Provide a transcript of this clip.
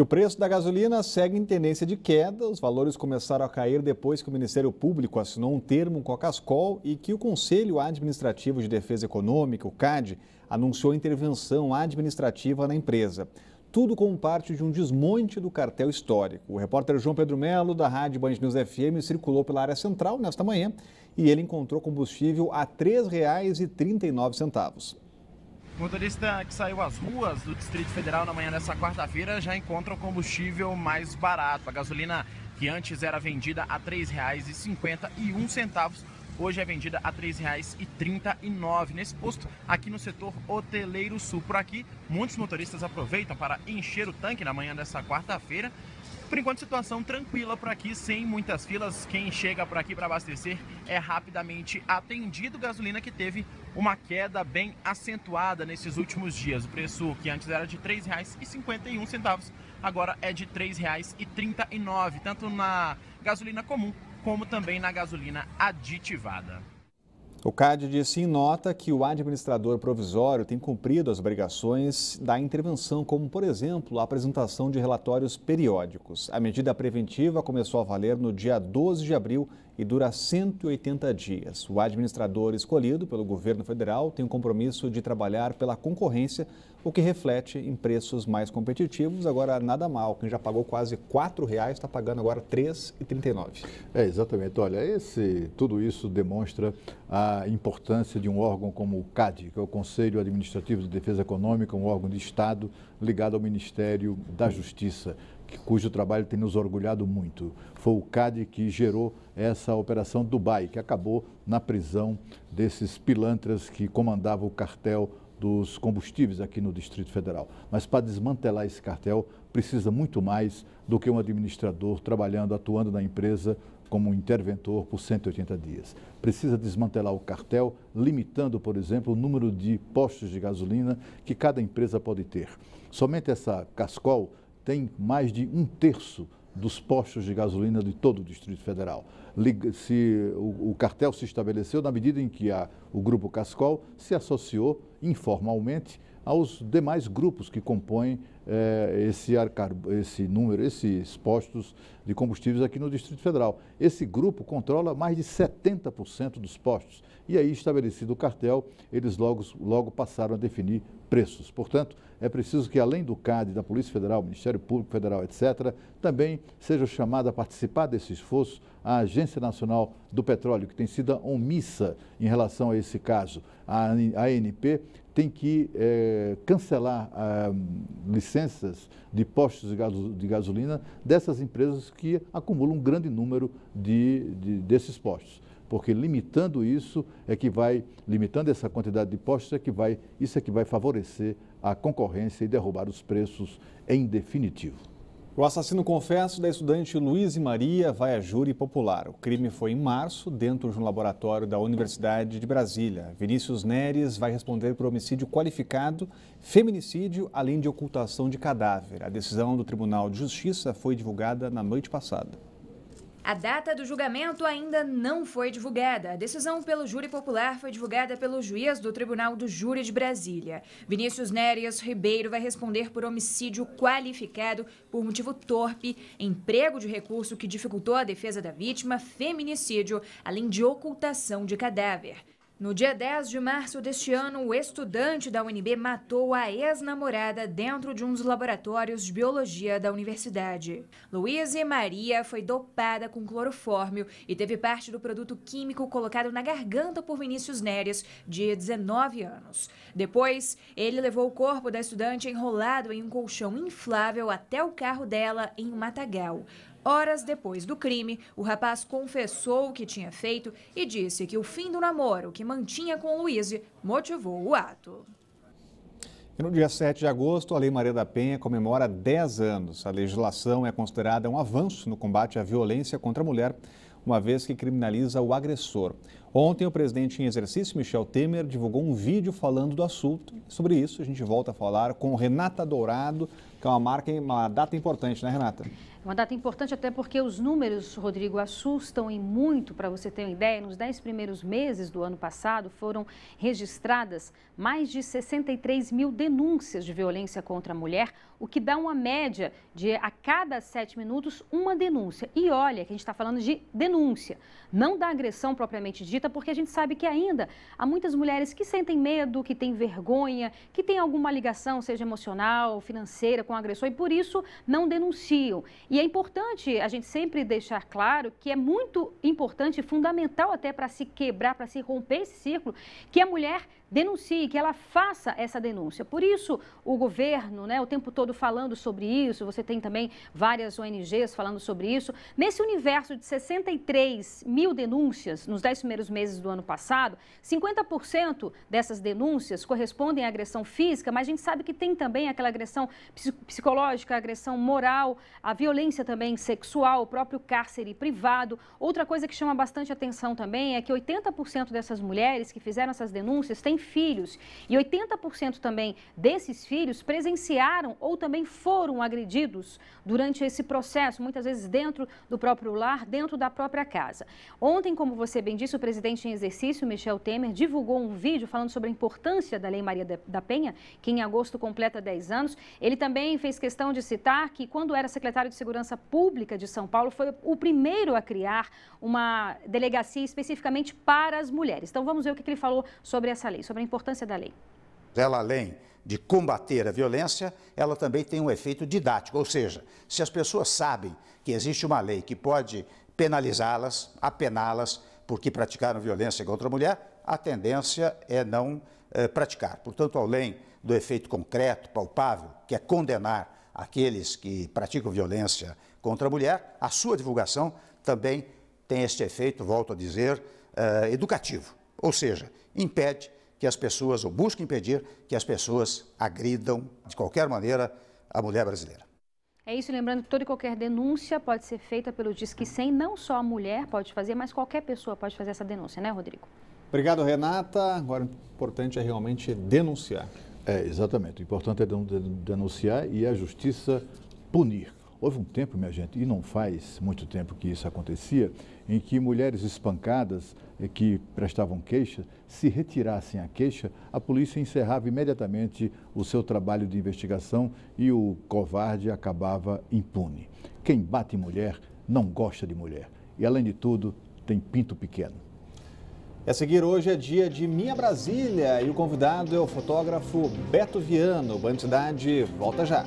E o preço da gasolina segue em tendência de queda. Os valores começaram a cair depois que o Ministério Público assinou um termo com a Cascol e que o Conselho Administrativo de Defesa Econômica, o CAD, anunciou intervenção administrativa na empresa. Tudo como parte de um desmonte do cartel histórico. O repórter João Pedro Melo, da Rádio Band News FM, circulou pela área central nesta manhã e ele encontrou combustível a R$ 3,39 motorista que saiu às ruas do Distrito Federal na manhã dessa quarta-feira já encontra o combustível mais barato. A gasolina que antes era vendida a R$ 3,51 hoje é vendida a R$ 3,39 nesse posto aqui no setor Hoteleiro Sul. Por aqui, muitos motoristas aproveitam para encher o tanque na manhã dessa quarta-feira. Por enquanto, situação tranquila por aqui, sem muitas filas. Quem chega por aqui para abastecer é rapidamente atendido. Gasolina que teve uma queda bem acentuada nesses últimos dias. O preço que antes era de R$ 3,51 agora é de R$ 3,39, tanto na gasolina comum como também na gasolina aditivada. O CAD disse em nota que o administrador provisório tem cumprido as obrigações da intervenção, como, por exemplo, a apresentação de relatórios periódicos. A medida preventiva começou a valer no dia 12 de abril e dura 180 dias. O administrador escolhido pelo governo federal tem o compromisso de trabalhar pela concorrência, o que reflete em preços mais competitivos. Agora, nada mal, quem já pagou quase R$ 4,00 está pagando agora R$ 3,39. É, exatamente. Olha, esse, tudo isso demonstra a importância de um órgão como o CAD, que é o Conselho Administrativo de Defesa Econômica, um órgão de Estado ligado ao Ministério da Justiça cujo trabalho tem nos orgulhado muito. Foi o CAD que gerou essa operação Dubai, que acabou na prisão desses pilantras que comandavam o cartel dos combustíveis aqui no Distrito Federal. Mas para desmantelar esse cartel, precisa muito mais do que um administrador trabalhando, atuando na empresa como interventor por 180 dias. Precisa desmantelar o cartel, limitando, por exemplo, o número de postos de gasolina que cada empresa pode ter. Somente essa Cascol tem mais de um terço dos postos de gasolina de todo o Distrito Federal. Se, o, o cartel se estabeleceu na medida em que a, o Grupo Cascol se associou informalmente aos demais grupos que compõem eh, esse, arcar, esse número, esses postos de combustíveis aqui no Distrito Federal. Esse grupo controla mais de 70% dos postos. E aí, estabelecido o cartel, eles logo, logo passaram a definir preços. Portanto, é preciso que, além do CAD, da Polícia Federal, Ministério Público Federal, etc., também seja chamada a participar desse esforço a Agência Nacional do Petróleo, que tem sido omissa em relação a esse caso. A ANP tem que é, cancelar ah, licenças de postos de, gaso, de, gasolina dessas empresas que acumulam um grande número de, de, desses postos. Porque limitando isso é que vai, limitando essa quantidade de postos, é que vai, isso é que vai favorecer a concorrência e derrubar os preços em definitivo. O assassino confesso da estudante Luiz e Maria vai a júri popular. O crime foi em março, dentro de um laboratório da Universidade de Brasília. Vinícius Neres vai responder por homicídio qualificado, feminicídio, além de ocultação de cadáver. A decisão do Tribunal de Justiça foi divulgada na noite passada. A data do julgamento ainda não foi divulgada. A decisão pelo júri popular foi divulgada pelo juiz do Tribunal do Júri de Brasília. Vinícius Nérias Ribeiro vai responder por homicídio qualificado por motivo torpe, emprego de recurso que dificultou a defesa da vítima, feminicídio, além de ocultação de cadáver. No dia 10 de março deste ano, o estudante da UNB matou a ex-namorada dentro de um dos laboratórios de biologia da universidade. Luísa Maria foi dopada com clorofórmio e teve parte do produto químico colocado na garganta por Vinícius Neres, de 19 anos. Depois, ele levou o corpo da estudante enrolado em um colchão inflável até o carro dela em um matagal. Horas depois do crime, o rapaz confessou o que tinha feito e disse que o fim do namoro que mantinha com Luiz motivou o ato. E no dia 7 de agosto, a Lei Maria da Penha comemora 10 anos. A legislação é considerada um avanço no combate à violência contra a mulher, uma vez que criminaliza o agressor. Ontem, o presidente em exercício, Michel Temer, divulgou um vídeo falando do assunto. Sobre isso, a gente volta a falar com Renata Dourado, que é uma marca, uma data importante, né, Renata? É uma data importante até porque os números, Rodrigo, assustam e muito, para você ter uma ideia, nos 10 primeiros meses do ano passado foram registradas mais de 63 mil denúncias de violência contra a mulher, o que dá uma média de a cada sete minutos uma denúncia. E olha que a gente está falando de denúncia, não da agressão propriamente dita porque a gente sabe que ainda há muitas mulheres que sentem medo, que têm vergonha, que têm alguma ligação, seja emocional, financeira, com o agressor e por isso não denunciam. E é importante a gente sempre deixar claro que é muito importante, fundamental até para se quebrar, para se romper esse círculo, que a mulher denuncie, que ela faça essa denúncia. Por isso, o governo, né, o tempo todo falando sobre isso, você tem também várias ONGs falando sobre isso. Nesse universo de 63 mil denúncias nos 10 primeiros meses do ano passado, 50% dessas denúncias correspondem à agressão física, mas a gente sabe que tem também aquela agressão psicológica, agressão moral, a violência também sexual, o próprio cárcere privado. Outra coisa que chama bastante atenção também é que 80% dessas mulheres que fizeram essas denúncias têm filhos e 80% também desses filhos presenciaram ou também foram agredidos durante esse processo, muitas vezes dentro do próprio lar, dentro da própria casa. Ontem, como você bem disse, o presidente presidente em exercício, Michel Temer, divulgou um vídeo falando sobre a importância da Lei Maria da Penha, que em agosto completa 10 anos. Ele também fez questão de citar que, quando era secretário de Segurança Pública de São Paulo, foi o primeiro a criar uma delegacia especificamente para as mulheres. Então, vamos ver o que ele falou sobre essa lei, sobre a importância da lei. Ela, além de combater a violência, ela também tem um efeito didático, ou seja, se as pessoas sabem que existe uma lei que pode penalizá-las, apená-las, porque praticaram violência contra a mulher, a tendência é não eh, praticar. Portanto, além do efeito concreto, palpável, que é condenar aqueles que praticam violência contra a mulher, a sua divulgação também tem este efeito, volto a dizer, eh, educativo. Ou seja, impede que as pessoas, ou busca impedir, que as pessoas agridam de qualquer maneira a mulher brasileira. É isso, lembrando que toda e qualquer denúncia pode ser feita pelo Disque 100, não só a mulher pode fazer, mas qualquer pessoa pode fazer essa denúncia, né, Rodrigo? Obrigado, Renata. Agora, o importante é realmente denunciar. É, exatamente. O importante é denunciar e a justiça punir. Houve um tempo, minha gente, e não faz muito tempo que isso acontecia, em que mulheres espancadas eh, que prestavam queixa, se retirassem a queixa, a polícia encerrava imediatamente o seu trabalho de investigação e o covarde acabava impune. Quem bate mulher não gosta de mulher. E, além de tudo, tem pinto pequeno. A seguir, hoje é dia de Minha Brasília e o convidado é o fotógrafo Beto Viano. Bandicidade volta já.